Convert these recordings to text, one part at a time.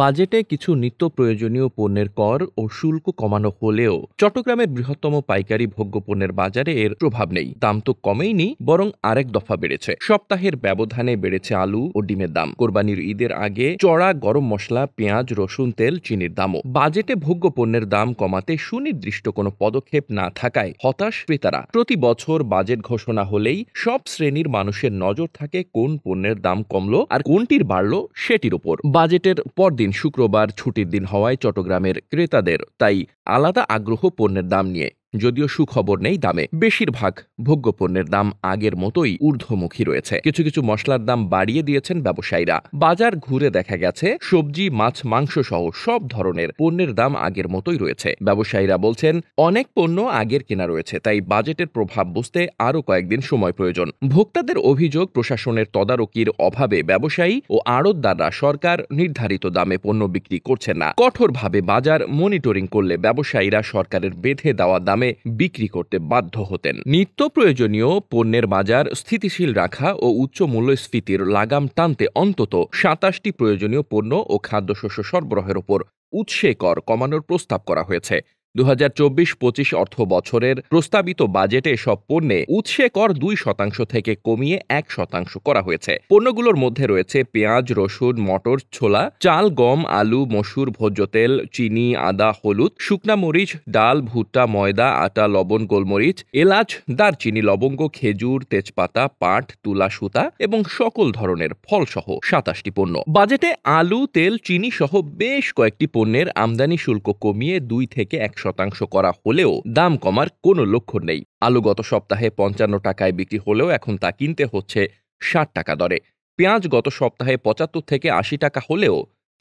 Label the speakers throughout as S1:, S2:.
S1: বাজেটে কিছু নিত্য প্রয়োজনীয় পণ্যের কর ও শুল্ক কমানো হলেও চট্টগ্রামের বৃহত্তম পাইকারি ভোগ্য পণ্যের বাজারে এর প্রভাব নেই দাম তো কমেইনি বরং আরেক দফা বেড়েছে সপ্তাহের ব্যবধানে বেড়েছে আলু ও ডিমের দাম কোরবানির ঈদের আগে চড়া গরম মশলা পেঁয়াজ রসুন তেল চিনির দামও বাজেটে ভোগ্য পণ্যের দাম কমাতে সুনির্দিষ্ট কোনো পদক্ষেপ না থাকায় হতাশ ক্রেতারা প্রতি বছর বাজেট ঘোষণা হলেই সব শ্রেণীর মানুষের নজর থাকে কোন পণ্যের দাম কমলো আর কোনটির বাড়ল সেটির উপর বাজেটের পর পরদিন শুক্রবার ছুটির দিন হওয়ায় চট্টগ্রামের ক্রেতাদের তাই আলাদা আগ্রহ পণ্যের দাম নিয়ে যদিও সুখবর নেই দামে বেশিরভাগ ভোগ্যপণ্যের দাম আগের মতোই ঊর্ধ্বমুখী রয়েছে কিছু কিছু মশলার দাম বাড়িয়ে দিয়েছেন ব্যবসায়ীরা বাজার ঘুরে দেখা গেছে সবজি মাছ মাংস সহ সব ধরনের পণ্যের দাম আগের মতোই রয়েছে ব্যবসায়ীরা বলছেন অনেক পণ্য আগের কেনা রয়েছে তাই বাজেটের প্রভাব বুঝতে আরও কয়েকদিন সময় প্রয়োজন ভোক্তাদের অভিযোগ প্রশাসনের তদারকির অভাবে ব্যবসায়ী ও আড়তদাররা সরকার নির্ধারিত দামে পণ্য বিক্রি করছে না কঠোরভাবে বাজার মনিটরিং করলে ব্যবসায়ীরা সরকারের বেঁধে দেওয়া দাম দামে বিক্রি করতে বাধ্য হতেন নিত্য প্রয়োজনীয় পণ্যের বাজার স্থিতিশীল রাখা ও উচ্চ মূল্যস্ফীতির লাগাম টানতে অন্তত সাতাশটি প্রয়োজনীয় পণ্য ও খাদ্যশস্য সরবরাহের ওপর উৎসে কর কমানোর প্রস্তাব করা হয়েছে দু হাজার চব্বিশ পঁচিশ অর্থ বছরের প্রস্তাবিত বাজেটে সব পণ্যে উৎসে কর দুই শতাংশ থেকে কমিয়ে এক শতাংশ করা হয়েছে পণ্যগুলোর মধ্যে রয়েছে পেঁয়াজ রসুন মটর ছোলা চাল গম আলু মসুর ভোজ্য তেল চিনি আদা হলুদ শুকনা মরিচ ডাল ভুট্টা ময়দা আটা লবণ গোলমরিচ এলাচ দারচিনি লবঙ্গ খেজুর তেজপাতা পাট তুলা সুতা এবং সকল ধরনের ফল সহ সাতাশটি পণ্য বাজেটে আলু তেল চিনি সহ বেশ কয়েকটি পণ্যের আমদানি শুল্ক কমিয়ে দুই থেকে এক শতাংশ করা হলেও দাম কমার কোনো লক্ষ্য নেই আলু গত সপ্তাহে পঞ্চান্ন টাকায় বিক্রি হলেও এখন তা কিনতে হচ্ছে ষাট টাকা দরে পেঁয়াজ গত সপ্তাহে পঁচাত্তর থেকে আশি টাকা হলেও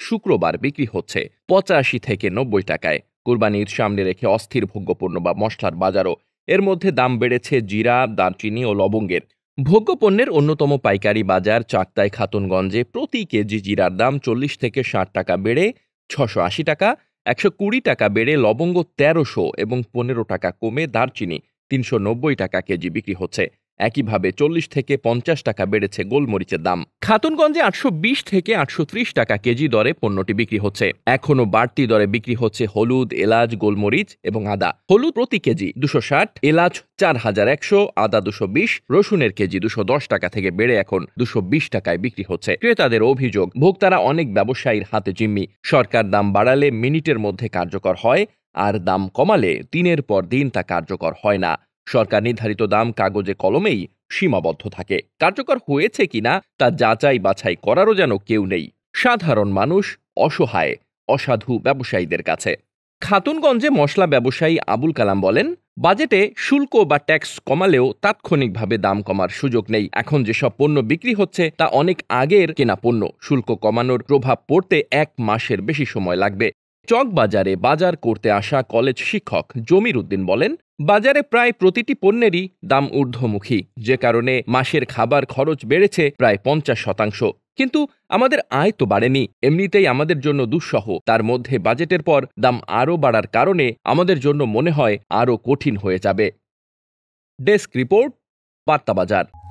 S1: শুক্রবার বিক্রি হচ্ছে পঁচাশি থেকে নব্বই টাকায় কোরবানির সামনে রেখে অস্থির ভোগ্যপণ্য বা মশলার বাজারও এর মধ্যে দাম বেড়েছে জিরা দারচিনি ও লবঙ্গের ভোগ্যপণ্যের অন্যতম পাইকারি বাজার চাকতাই খাতুনগঞ্জে প্রতি কেজি জিরার দাম চল্লিশ থেকে ষাট টাকা বেড়ে ছশো আশি টাকা একশো কুড়ি টাকা বেড়ে লবঙ্গ তেরোশো এবং পনেরো টাকা কমে দারচিনি তিনশো নব্বই টাকা কেজি বিক্রি হচ্ছে একইভাবে চল্লিশ থেকে পঞ্চাশ টাকা বেড়েছে গোলমরিচের দাম খাতুনগঞ্জে আটশো বিশ থেকে আটশো ত্রিশ টাকা কেজি দরে পণ্যটি বিক্রি হচ্ছে এখনও বাড়তি দরে বিক্রি হচ্ছে হলুদ এলাচ গোলমরিচ এবং আদা হলুদ প্রতি কেজি দুশো ষাট এলাচ চার হাজার একশো আদা দুশো বিশ রসুনের কেজি দুশো দশ টাকা থেকে বেড়ে এখন দুশো বিশ টাকায় বিক্রি হচ্ছে ক্রেতাদের অভিযোগ ভোক্তারা অনেক ব্যবসায়ীর হাতে জিম্মি সরকার দাম বাড়ালে মিনিটের মধ্যে কার্যকর হয় আর দাম কমালে দিনের পর দিন তা কার্যকর হয় না সরকার নির্ধারিত দাম কাগজে কলমেই সীমাবদ্ধ থাকে কার্যকর হয়েছে কিনা তা যাচাই বাছাই করারও যেন কেউ নেই সাধারণ মানুষ অসহায় অসাধু ব্যবসায়ীদের কাছে খাতুনগঞ্জে মশলা ব্যবসায়ী আবুল কালাম বলেন বাজেটে শুল্ক বা ট্যাক্স কমালেও তাৎক্ষণিকভাবে দাম কমার সুযোগ নেই এখন যেসব পণ্য বিক্রি হচ্ছে তা অনেক আগের কেনা পণ্য শুল্ক কমানোর প্রভাব পড়তে এক মাসের বেশি সময় লাগবে চকবাজারে বাজার করতে আসা কলেজ শিক্ষক জমির উদ্দিন বলেন বাজারে প্রায় প্রতিটি পণ্যেরই দাম ঊর্ধ্বমুখী যে কারণে মাসের খাবার খরচ বেড়েছে প্রায় পঞ্চাশ শতাংশ কিন্তু আমাদের আয় তো বাড়েনি এমনিতেই আমাদের জন্য দুঃসহ তার মধ্যে বাজেটের পর দাম আরও বাড়ার কারণে আমাদের জন্য মনে হয় আরও কঠিন হয়ে যাবে ডেস্ক রিপোর্ট বার্তা বাজার